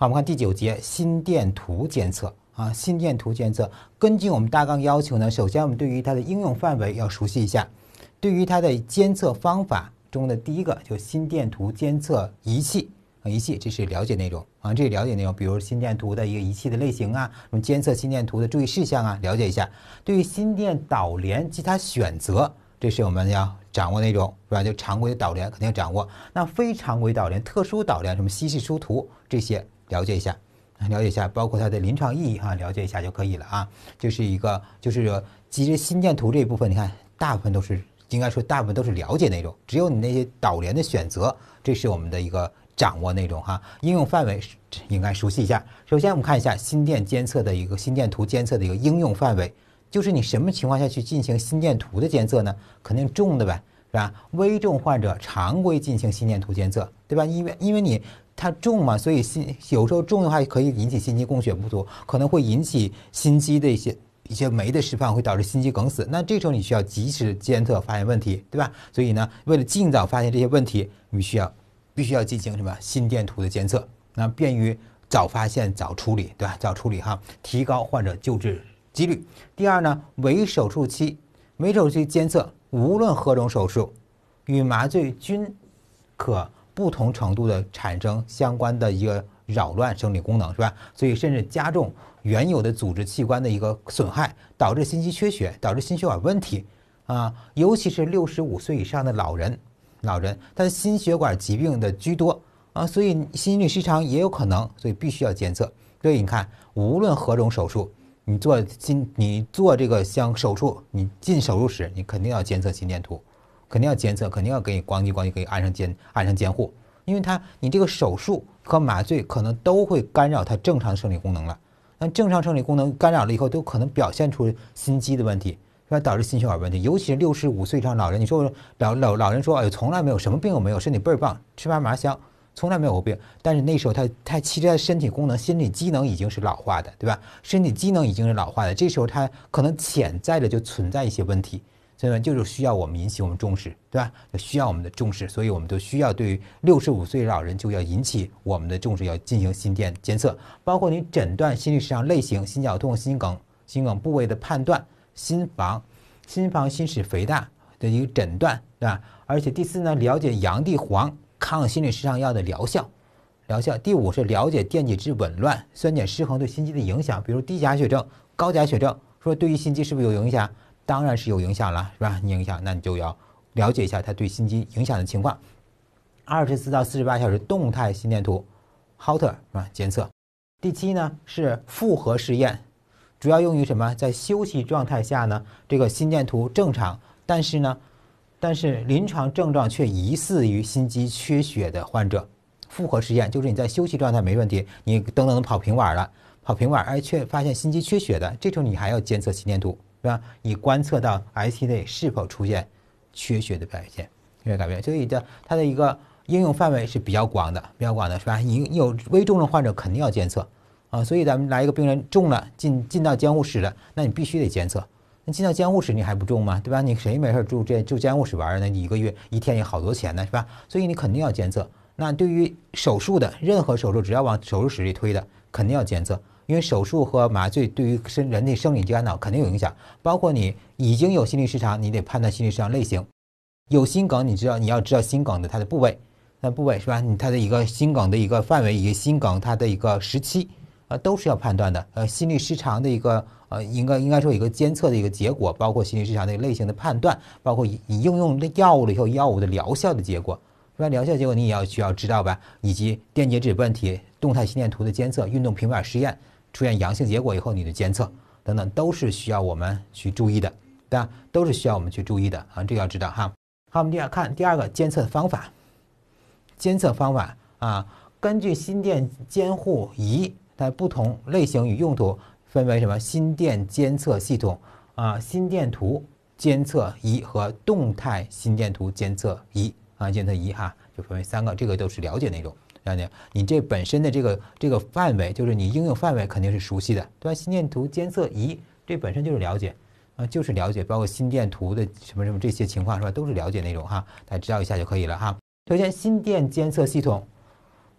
好，我们看第九节心电图监测啊。心电图监测，根据我们大纲要求呢，首先我们对于它的应用范围要熟悉一下。对于它的监测方法中的第一个，就心电图监测仪器，仪器这是了解内容啊，这是了解内容。比如心电图的一个仪器的类型啊，什么监测心电图的注意事项啊，了解一下。对于心电导联及它选择，这是我们要掌握内容，是吧？就常规导联肯定要掌握，那非常规导联、特殊导联，什么稀释输图这些。了解一下，了解一下，包括它的临床意义哈，了解一下就可以了啊。就是一个，就是其实心电图这一部分，你看大部分都是应该说大部分都是了解内容，只有你那些导联的选择，这是我们的一个掌握内容哈。应用范围应该熟悉一下。首先我们看一下心电监测的一个心电图监测的一个应用范围，就是你什么情况下去进行心电图的监测呢？肯定重的呗，是吧？危重患者常规进行心电图监测，对吧？因为因为你。它重嘛，所以心有时候重的话，可以引起心肌供血不足，可能会引起心肌的一些一些酶的释放，会导致心肌梗死。那这时候你需要及时监测，发现问题，对吧？所以呢，为了尽早发现这些问题，你需要必须要进行什么心电图的监测，那便于早发现、早处理，对吧？早处理哈，提高患者救治几率。第二呢，为手术期为手术期监测，无论何种手术，与麻醉均可。不同程度的产生相关的一个扰乱生理功能，是吧？所以甚至加重原有的组织器官的一个损害，导致心肌缺血，导致心血管问题啊。尤其是六十五岁以上的老人，老人他心血管疾病的居多啊，所以心律失常也有可能，所以必须要监测。所以你看，无论何种手术，你做心，你做这个像手术，你进手术室，你肯定要监测心电图。肯定要监测，肯定要给你咣叽咣叽，给你安上监安上监护，因为他你这个手术和麻醉可能都会干扰他正常生理功能了。那正常生理功能干扰了以后，都可能表现出心肌的问题，是吧？导致心血管问题，尤其是六十五岁以上老人。你说老老老人说：“哎呦，从来没有什么病，都没有身体倍儿棒，吃嘛嘛香，从来没有过病。”但是那时候他他其实他身体功能、心理机能已经是老化的，对吧？身体机能已经是老化的，这时候他可能潜在的就存在一些问题。所以呢，就是需要我们引起我们重视，对吧？需要我们的重视，所以我们都需要对六十五岁老人就要引起我们的重视，要进行心电监测，包括你诊断心律失常类型、心绞痛、心梗、心梗部位的判断、心房、心房心室肥大的一个诊断，对吧？而且第四呢，了解洋地黄抗心律失常药的疗效，疗效。第五是了解电解质紊乱、酸碱失衡对心肌的影响，比如低钾血症、高钾血症，说对于心肌是不是有影响？当然是有影响了，是吧？你影响，那你就要了解一下它对心肌影响的情况。二十四到四十八小时动态心电图，Holter 是吧？监测。第七呢是复合试验，主要用于什么？在休息状态下呢，这个心电图正常，但是呢，但是临床症状却疑似于心肌缺血的患者。复合试验就是你在休息状态没问题，你等等跑平板了，跑平板哎，却发现心肌缺血的，这时候你还要监测心电图。是吧？你观测到 I C 类是否出现缺血的表现，有没有改变？所以的它的一个应用范围是比较广的，比较广的是吧？你有危重的患者肯定要监测啊。所以咱们来一个病人重了，进进到监护室了，那你必须得监测。那进到监护室你还不重吗？对吧？你谁没事住这住监护室玩呢？你一个月一天有好多钱呢，是吧？所以你肯定要监测。那对于手术的任何手术，只要往手术室里推的，肯定要监测。因为手术和麻醉对于生人体生理、大脑肯定有影响。包括你已经有心律失常，你得判断心律失常类型；有心梗，你知道你要知道心梗的它的部位、那部位是吧？它的一个心梗的一个范围，以及心梗它的一个时期，呃，都是要判断的。呃，心律失常的一个呃，应该应该说有一个监测的一个结果，包括心律失常的一个类型的判断，包括你应用的药物以后药物的疗效的结果，那疗效结果你也要需要知道吧？以及电解质问题、动态心电图的监测、运动平板试验。出现阳性结果以后，你的监测等等都是需要我们去注意的，对吧？都是需要我们去注意的啊，这个要知道哈。好，我们下来看第二个监测方法，监测方法啊，根据心电监护仪它不同类型与用途分为什么？心电监测系统啊，心电图监测仪和动态心电图监测仪啊，监测仪哈，就分为三个，这个都是了解内容。概念，你这本身的这个这个范围，就是你应用范围肯定是熟悉的，对吧？心电图监测仪这本身就是了解，啊，就是了解，包括心电图的什么什么这些情况是吧？都是了解内容哈，大家知道一下就可以了哈。首先，心电监测系统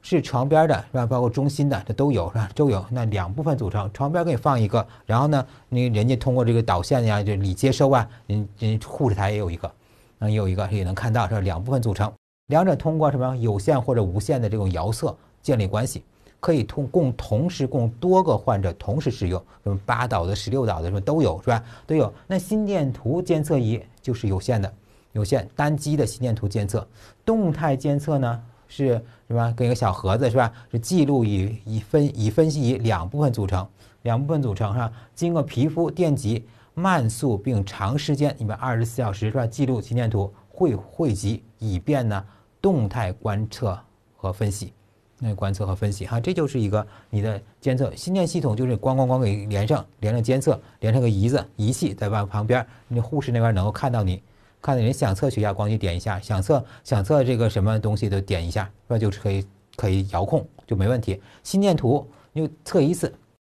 是床边的是吧？包括中心的，这都有是吧？都有。那两部分组成，床边给你放一个，然后呢，那人家通过这个导线呀，就你接收啊，人人护士台也有一个，那有一个也能看到，是两部分组成。两者通过什么有线或者无线的这种遥测建立关系，可以通共同时供多个患者同时使用，什么八导的、十六导的什么都有是吧？都有。那心电图监测仪就是有限的，有限单机的心电图监测，动态监测呢是是吧？跟一个小盒子是吧？是记录仪、仪分仪分析仪两部分组成，两部分组成是吧？经过皮肤电极，慢速并长时间，你们二十四小时是吧？记录心电图汇汇集以便呢。动态观测和分析，那观测和分析哈，这就是一个你的监测心电系统，就是咣咣咣给连上，连上监测，连上个仪子仪器在往旁边，那护士那边能够看到你，看到你想测血压，光你点一下，想测想测这个什么东西都点一下，是吧？就可以可以遥控就没问题。心电图就测一次，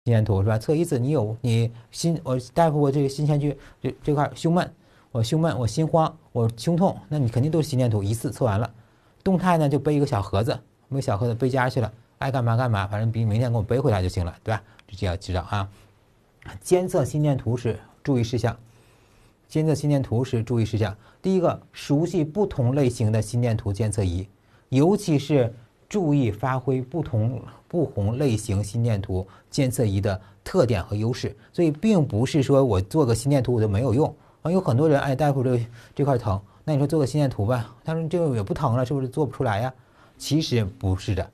心电图是吧？测一次，你有你心我大夫我这个心前区这这块胸闷，我胸闷我心慌我胸痛，那你肯定都是心电图一次测完了。动态呢，就背一个小盒子，我们小盒子背家去了，爱干嘛干嘛，反正比明天给我背回来就行了，对吧？这要知道啊。监测心电图时注意事项，监测心电图时注意事项，第一个，熟悉不同类型的心电图监测仪，尤其是注意发挥不同不同类型心电图监测仪的特点和优势。所以，并不是说我做个心电图我就没有用。有很多人，哎，大夫，这个这块疼，那你说做个心电图吧？他说这个也不疼了，是不是做不出来呀？其实不是的，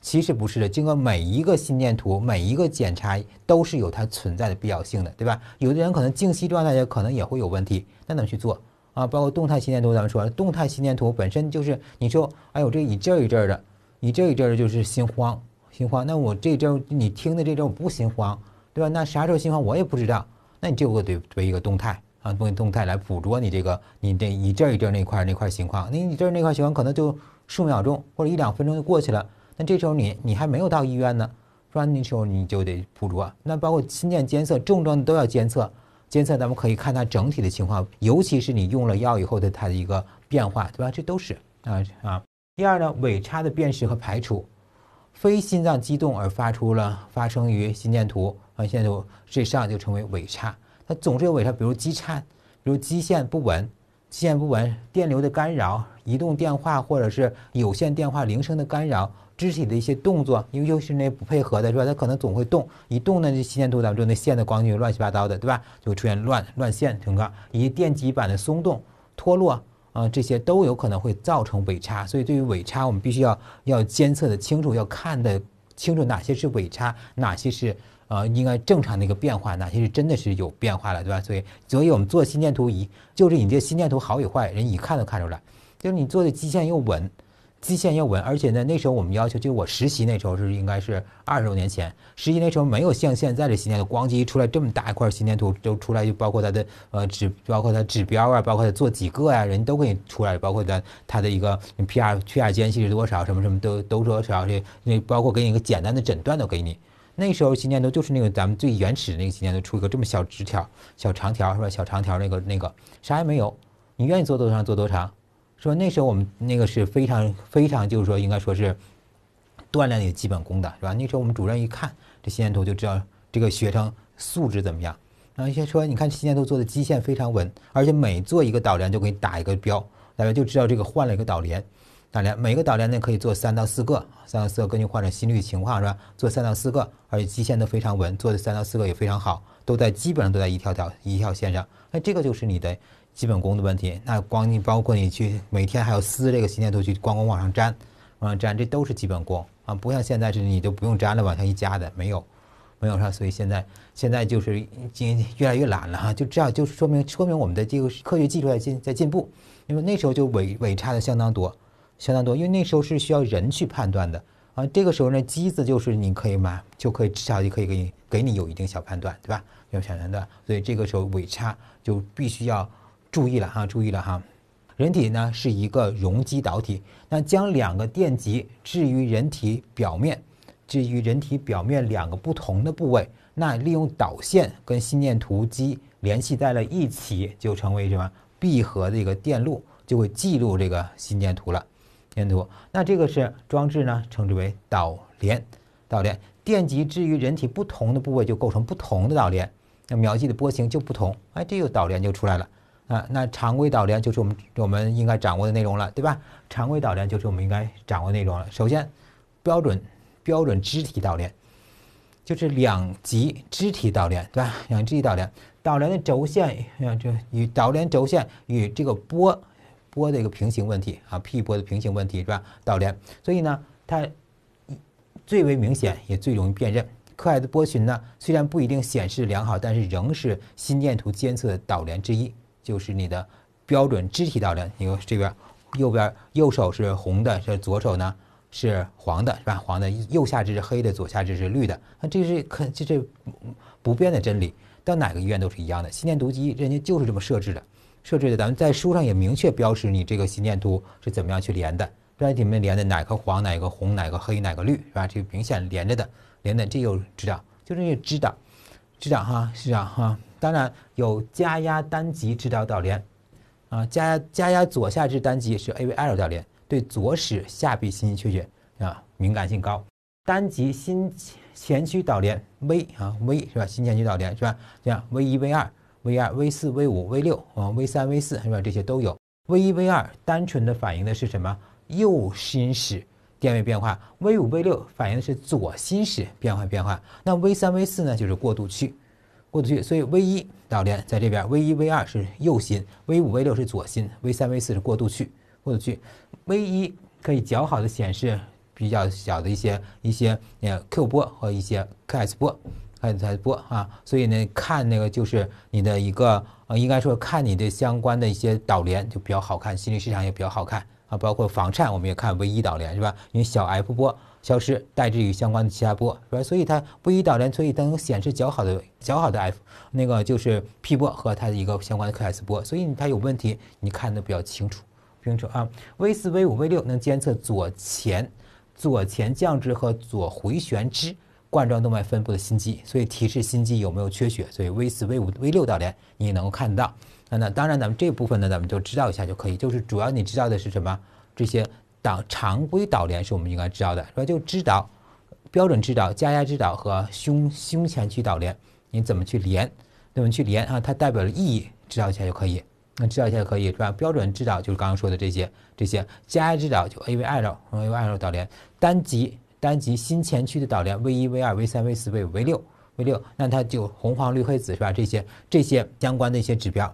其实不是的。经过每一个心电图，每一个检查都是有它存在的必要性的，对吧？有的人可能静息状态也可能也会有问题，那怎么去做啊？包括动态心电图，咱们说，动态心电图本身就是你说，哎，我这一阵一阵的，一阵一阵的就是心慌，心慌。那我这阵你听的这阵我不心慌，对吧？那啥时候心慌我也不知道。那你就会得做一个动态啊，动动态来捕捉你这个你这你这儿一阵儿那块那块情况，那你这儿那块情况可能就数秒钟或者一两分钟就过去了。那这时候你你还没有到医院呢，是吧？那时候你就得捕捉。那包括心电监测，重症都要监测，监测咱们可以看它整体的情况，尤其是你用了药以后的它的一个变化，对吧？这都是啊啊。第二呢，尾差的辨识和排除，非心脏激动而发出了发生于心电图。啊，现在就这上就称为伪差，它总是有伪差，比如基颤，比如基线不稳，基线不稳，电流的干扰，移动电话或者是有线电话铃声的干扰，肢体的一些动作，因为尤其是那不配合的，是吧？它可能总会动，一动呢，就心线图当中那线的光就乱七八糟的，对吧？就会出现乱乱线，情况，以及电极板的松动、脱落，啊，这些都有可能会造成伪差。所以对于伪差，我们必须要要监测的清楚，要看的清楚哪些是伪差，哪些是。啊，应该正常的一个变化，哪些是真的是有变化了，对吧？所以，所以我们做心电图仪，就是你这心电图好与坏，人一看都看出来。就是你做的基线又稳，基线又稳，而且呢，那时候我们要求，就我实习那时候是应该是二十多年前，实习那时候没有像现在的心电图，光机出来这么大一块心电图都出来，就包括它的呃指，包括它指标啊，包括它做几个啊，人都给你出来，包括它它的一个 P-R 缺 R 间隙是多少，什么什么都都多少这那，包括给你一个简单的诊断都给你。那时候心电图就是那个咱们最原始的那个心电图，出一个这么小直条、小长条是吧？小长条那个那个啥也没有，你愿意做多长做多长，说那时候我们那个是非常非常就是说应该说是锻炼你的基本功的是吧？那时候我们主任一看这心电图就知道这个学生素质怎么样，然后一些说你看心电图做的基线非常稳，而且每做一个导联就给你打一个标，大家就知道这个换了一个导联。导连，每个导联呢可以做三到四个，三到四个，根据患者心率情况是吧？做三到四个，而且基线都非常稳，做的三到四个也非常好，都在基本上都在一条条一条线上。那这个就是你的基本功的问题。那光你包括你去每天还要撕这个心电图去，光光往上粘，往上粘，这都是基本功啊！不像现在是你都不用粘了，往上一夹的，没有，没有啥。所以现在现在就是经越来越懒了，就这样就说明说明我们的这个科学技术在进在进步。因为那时候就尾尾差的相当多。相当多，因为那时候是需要人去判断的啊。这个时候呢，机子就是你可以嘛，就可以至少就可以给你给你有一定小判断，对吧？有小判的，所以这个时候尾差就必须要注意了哈，注意了哈。人体呢是一个容积导体，那将两个电极置于人体表面，置于人体表面两个不同的部位，那利用导线跟心电图机联系在了一起，就成为什么闭合的一个电路，就会记录这个心电图了。连图，那这个是装置呢，称之为导联。导联电极置于人体不同的部位，就构成不同的导联。那描记的波形就不同。哎，这个导联就出来了啊。那常规导联就是我们我们应该掌握的内容了，对吧？常规导联就是我们应该掌握内容了。首先，标准标准肢体导联就是两极肢体导联，对吧？两极导联导联的轴线，呃，就与导联轴线与这个波。波的一个平行问题啊，P 波的平行问题是吧？导联，所以呢，它最为明显，也最容易辨认。克爱的波群呢，虽然不一定显示良好，但是仍是心电图监测的导联之一，就是你的标准肢体导联。你看这边右边，右手是红的，是左手呢是黄的，是吧？黄的右下肢是黑的，左下肢是绿的。那这是可，这是不变的真理，到哪个医院都是一样的。心电图机人家就是这么设置的。设置的，咱们在书上也明确标识，你这个心电图是怎么样去连的？在里面连的，哪个黄，哪个红，哪个黑，哪个绿，是吧？这个明显连着的，连的，这有指导，就是有指导，指导哈，这样哈。当然有加压单极指导导联，啊，加压加压左下肢单极是 AVL 导联，对左室下壁心肌缺血啊敏感性高。单极心前区导联 V 啊 V 是吧？心前区导联是吧？这样 V 一 V 二。V 二、V 四、V 五、V 六，啊、V 三、V 四是吧？这些都有。V 一、V 二单纯的反映的是什么？右心室电位变化。V 五、V 六反映的是左心室变化变化。那 V 三、V 四呢？就是过渡区，过渡区。所以 V 一导联在这边，V 一、V 二是右心，V 五、V 六是左心，V 三、V 四是过渡区，过渡区。V 一可以较好的显示比较小的一些一些呃 Q 波和一些 Ks 波。的波啊，所以呢，看那个就是你的一个，呃，应该说看你的相关的一些导联就比较好看，心理市场也比较好看啊。包括房颤，我们也看唯一导联是吧？因为小 f 波消失，代之于相关的其他波是吧？所以它唯一导联，所以它能显示较好的、较好的 f 那个就是 P 波和它的一个相关的 q s 波，所以它有问题，你看的比较清楚。清楚啊，V 四、V 五、V 六能监测左前、左前降支和左回旋支。冠状动脉分布的心肌，所以提示心肌有没有缺血。所以 V 四、V 五、V 六导联你也能够看得到。那那当然，咱们这部分呢，咱们就知道一下就可以。就是主要你知道的是什么？这些导常规导联是我们应该知道的，是吧？就知道标准指导、加压指导和胸胸前区导联，你怎么去连？怎么去连啊？它代表的意义知道一下就可以。那知道一下就可以，是吧？标准指导就是刚刚说的这些，这些加压指导就 AVI 和 AVI 导导联单极。三级新前区的导联 V 一 V 二 V 三 V 四 V 五 V 六 V 六，那它就红黄绿黑紫是吧？这些这些相关的一些指标，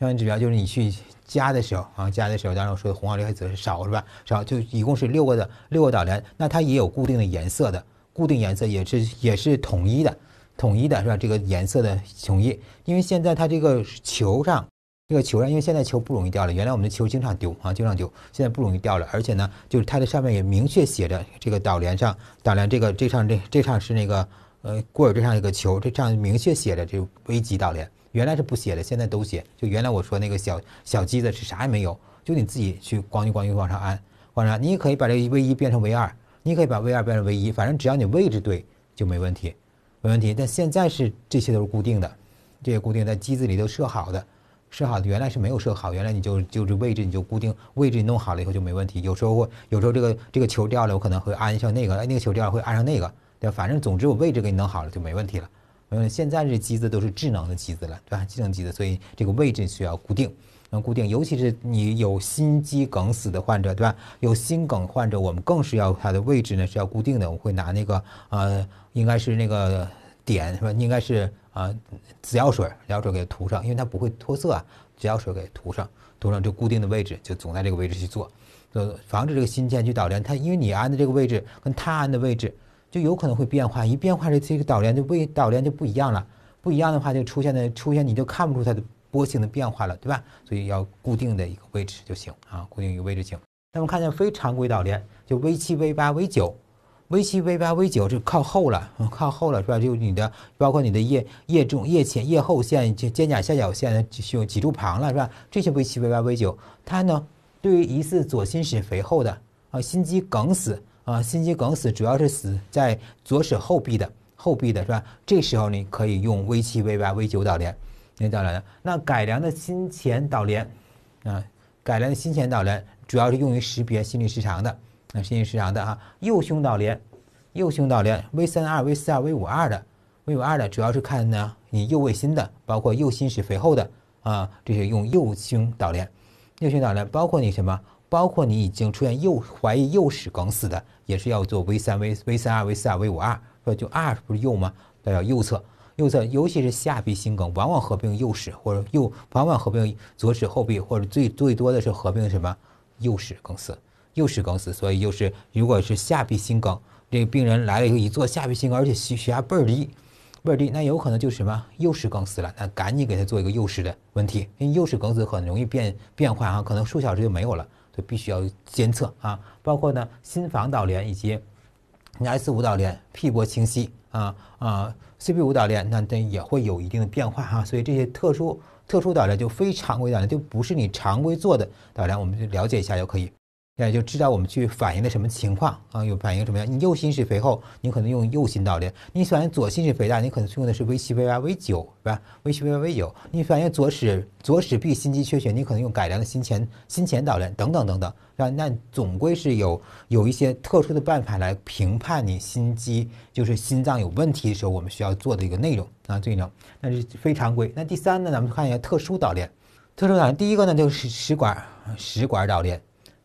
相关指标就是你去加的时候，啊加的时候，当然我说的红黄绿黑紫是少是吧？少就一共是六个的六个导联，那它也有固定的颜色的，固定颜色也是也是统一的，统一的是吧？这个颜色的统一，因为现在它这个球上。这个球上，因为现在球不容易掉了。原来我们的球经常丢啊，经常丢。现在不容易掉了，而且呢，就是它的上面也明确写着这个导联上导联这个这上这这上是那个呃过耳这上一个球，这上明确写着这危机导联。原来是不写的，现在都写。就原来我说那个小小机子是啥也没有，就你自己去咣叽咣叽往上安。往上，你也可以把这个 V 一变成 V 二，你可以把 V 二变成 V 一，反正只要你位置对就没问题，没问题。但现在是这些都是固定的，这些固定在机子里都设好的。设好，原来是没有设好，原来你就就是位置你就固定位置你弄好了以后就没问题。有时候有时候这个这个球掉了，我可能会安上那个，哎，那个球掉了会安上那个，对吧？反正总之我位置给你弄好了就没问题了。没有，现在这机子都是智能的机子了，对吧？智能机子，所以这个位置需要固定，能固定。尤其是你有心肌梗死的患者，对吧？有心梗患者，我们更是要它的位置呢是要固定的。我会拿那个呃，应该是那个点是吧？应该是。啊，紫药水，止药水给涂上，因为它不会脱色啊。紫药水给涂上，涂上就固定的位置，就总在这个位置去做，呃，防止这个新键去导联。它因为你安的这个位置跟它安的位置就有可能会变化，一变化这这个导联就位导联就不一样了。不一样的话，就出现的出现你就看不出它的波形的变化了，对吧？所以要固定的一个位置就行啊，固定一个位置行。那么看见非常规导联，就 V 七、V 八、V 九。V 七、V 八、V 九是靠后了，靠后了是吧？就你的，包括你的腋腋中、腋前、腋后线、肩肩胛下角线、胸脊柱旁了是吧？这些 V 七、V 八、V 九，它呢对于疑似左心室肥厚的啊，心肌梗死啊，心肌梗死主要是死在左室后壁的后壁的是吧？这时候你可以用 V 七、V 八、V 九导联那导联。那改良的心前导联啊，改良的心前导联主要是用于识别心律失常的。那心律失常的哈，右胸导联、右胸导联 V 三二、V 四二、V 五二的，V 五二的主要是看呢你右位心的，包括右心室肥厚的啊，这些用右胸导联，右胸导联包括你什么？包括你已经出现右怀疑右室梗死的，也是要做 V 三、VV 三二、V 四二、V 五二，说就二不是右吗？代表右侧，右侧尤其是下壁心梗，往往合并右室或者右，往往合并左室后壁，或者最最多的是合并什么右室梗死。右室梗死，所以又是如果是下壁心梗，这个病人来了以后一做下壁心梗，而且血血压倍儿低，倍儿低，那有可能就是什么右室梗死了，那赶紧给他做一个右室的问题，因为右室梗死很容易变变化啊，可能数小时就没有了，所以必须要监测啊。包括呢心房导联以及你 S 五导联 P 波清晰啊啊，C p 五导联那等也会有一定的变化哈，所以这些特殊特殊导联就非常规导联，就不是你常规做的导联，我们就了解一下就可以。那就知道我们去反映的什么情况啊？有反映什么样？你右心室肥厚，你可能用右心导联；你反映左心室肥大，你可能是用的是 V 七、V 八、V 九，是吧？V 七、V 八、V 九。你反映左室左室壁心肌缺血，你可能用改良的心前心前导联等等等等。那那总归是有有一些特殊的办法来评判你心肌就是心脏有问题的时候，我们需要做的一个内容啊，这容那是非常规。那第三呢，咱们看一下特殊导联。特殊导联第一个呢就是食管食管导联。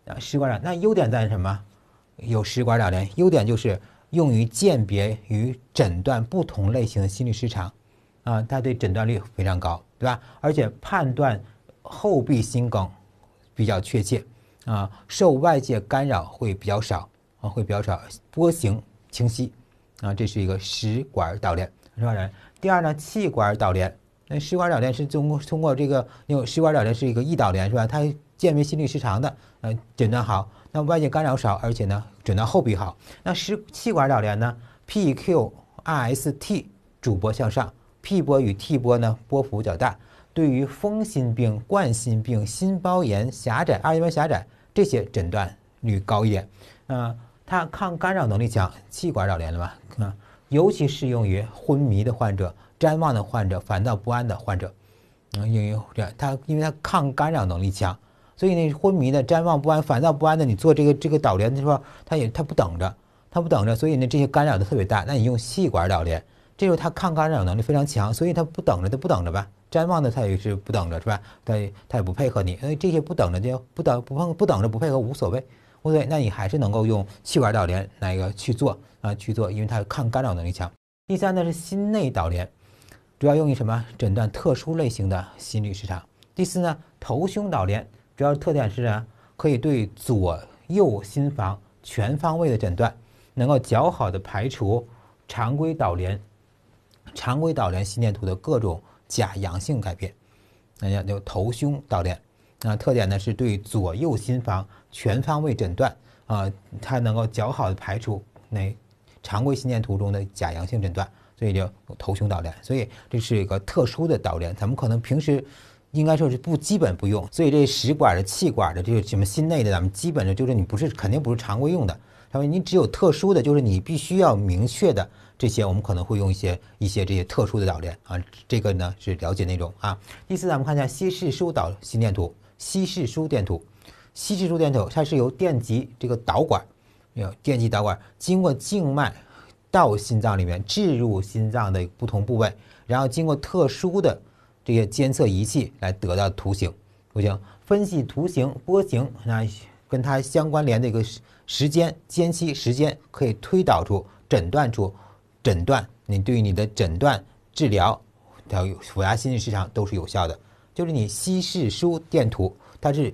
啊，食管导那优点在什么？有食管导联，优点就是用于鉴别与诊断不同类型的心律失常，啊，它对诊断率非常高，对吧？而且判断后壁心梗比较确切，啊，受外界干扰会比较少，啊，会比较少波形清晰，啊，这是一个食管导联，是吧？第二呢，气管导联，那食管导联是通过通过这个，因为食管导联是一个一导联，是吧？它。鉴别心律失常的，呃，诊断好，那外界干扰少，而且呢，诊断后壁好。那食气管导联呢？PQRS T 主波向上，P 波与 T 波呢，波幅较大。对于风心病、冠心病、心包炎、狭窄、二尖瓣狭窄这些诊断率高一点。呃，它抗干扰能力强，气管导联了吧？啊，尤其适用于昏迷的患者、谵妄的患者、烦躁不安的患者。嗯，因为它因为它抗干扰能力强。所以那昏迷的、瞻望不安、烦躁不安的，你做这个这个导联的时候，他也他不等着，他不等着。所以呢，这些干扰的特别大。那你用细管导联，这时候他抗干扰能力非常强，所以他不等着，就不等着吧？瞻望的他也是不等着是吧？他他也不配合你，所以这些不等着就不等不碰不等着不配合无所谓，无所谓。那你还是能够用气管导联那个去做啊去做，因为它抗干扰能力强。第三呢是心内导联，主要用于什么？诊断特殊类型的心律失常。第四呢头胸导联。主要特点是呢，可以对左右心房全方位的诊断，能够较好的排除常规导联、常规导联心电图的各种假阳性改变。那叫叫头胸导联。那特点呢是对左右心房全方位诊断啊，它能够较好的排除那常规心电图中的假阳性诊断，所以叫头胸导联。所以这是一个特殊的导联，咱们可能平时。应该说是不基本不用，所以这食管的、气管的，就是什么心内的，咱们基本的，就是你不是肯定不是常规用的。他说你只有特殊的就是你必须要明确的这些，我们可能会用一些一些这些特殊的导联啊。这个呢是了解内容啊。第四，咱们看一下稀释输导心电图，稀释输电图，稀释输电图，它是由电极这个导管，有电极导管经过静脉到心脏里面置入心脏的不同部位，然后经过特殊的。这些监测仪器来得到图形，图形分析图形波形，那跟它相关联的一个时间间期时间，可以推导出诊断出诊断，你对你的诊断治疗，有复压心律失常都是有效的，就是你稀释输电图。它是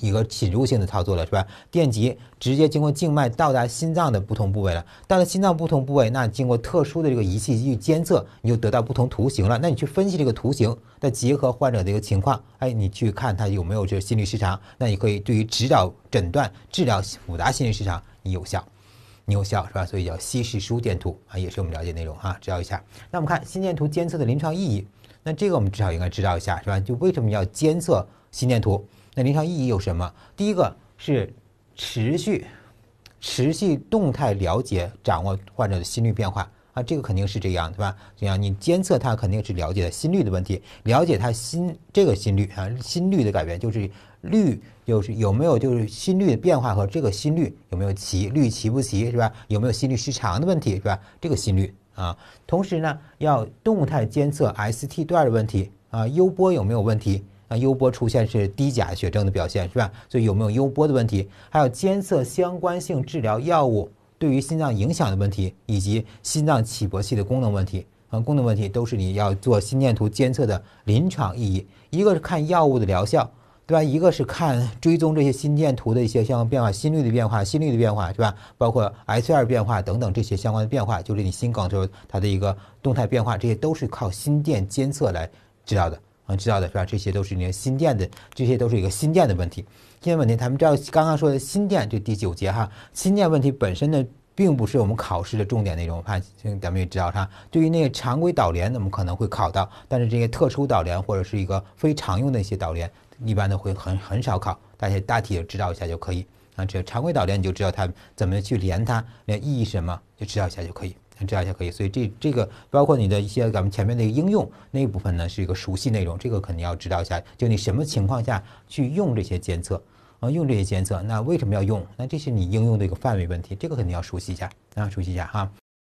一个侵入性的操作了，是吧？电极直接经过静脉到达心脏的不同部位了。到了心脏不同部位，那经过特殊的这个仪器去监测，你就得到不同图形了。那你去分析这个图形，再结合患者的一个情况，哎，你去看他有没有这个心律失常。那你可以对于指导诊断、治疗复杂心律失常，你有效，你有效是吧？所以叫稀释输电图啊，也是我们了解内容啊，知道一下。那我们看心电图监测的临床意义，那这个我们至少应该知道一下，是吧？就为什么要监测心电图？那临床意义有什么？第一个是持续、持续动态了解掌握患者的心率变化啊，这个肯定是这样，对吧？这样你监测它肯定是了解的心率的问题，了解它心这个心率啊，心率的改变就是率，就是有没有就是心率的变化和这个心率有没有齐，率齐不齐是吧？有没有心律失常的问题是吧？这个心率啊，同时呢要动态监测 ST 段的问题啊，U 波有没有问题？优波出现是低钾血症的表现，是吧？所以有没有优波的问题？还有监测相关性治疗药物对于心脏影响的问题，以及心脏起搏器的功能问题。啊，功能问题都是你要做心电图监测的临床意义。一个是看药物的疗效，对吧？一个是看追踪这些心电图的一些相关变化，心率的变化、心率的变化，是吧？包括 S 二变化等等这些相关的变化，就是你心梗时候它的一个动态变化，这些都是靠心电监测来知道的。啊，知道的是吧？这些都是那个新电的，这些都是一个新电的问题。新电问题，他们知道刚刚说的新电，就第九节哈。新电问题本身呢，并不是我们考试的重点内容。看，咱们也知道哈，对于那个常规导联，我们可能会考到，但是这些特殊导联或者是一个非常用的一些导联，一般都会很很少考。大家大体知道一下就可以。啊，只要常规导联你就知道它怎么去连它，连意义什么，就知道一下就可以。这样也可以，所以这这个包括你的一些咱们前面一个应用那一部分呢，是一个熟悉内容。这个肯定要知道一下，就你什么情况下去用这些监测啊，用这些监测，那为什么要用？那这是你应用的一个范围问题，这个肯定要熟悉一下啊，熟悉一下哈。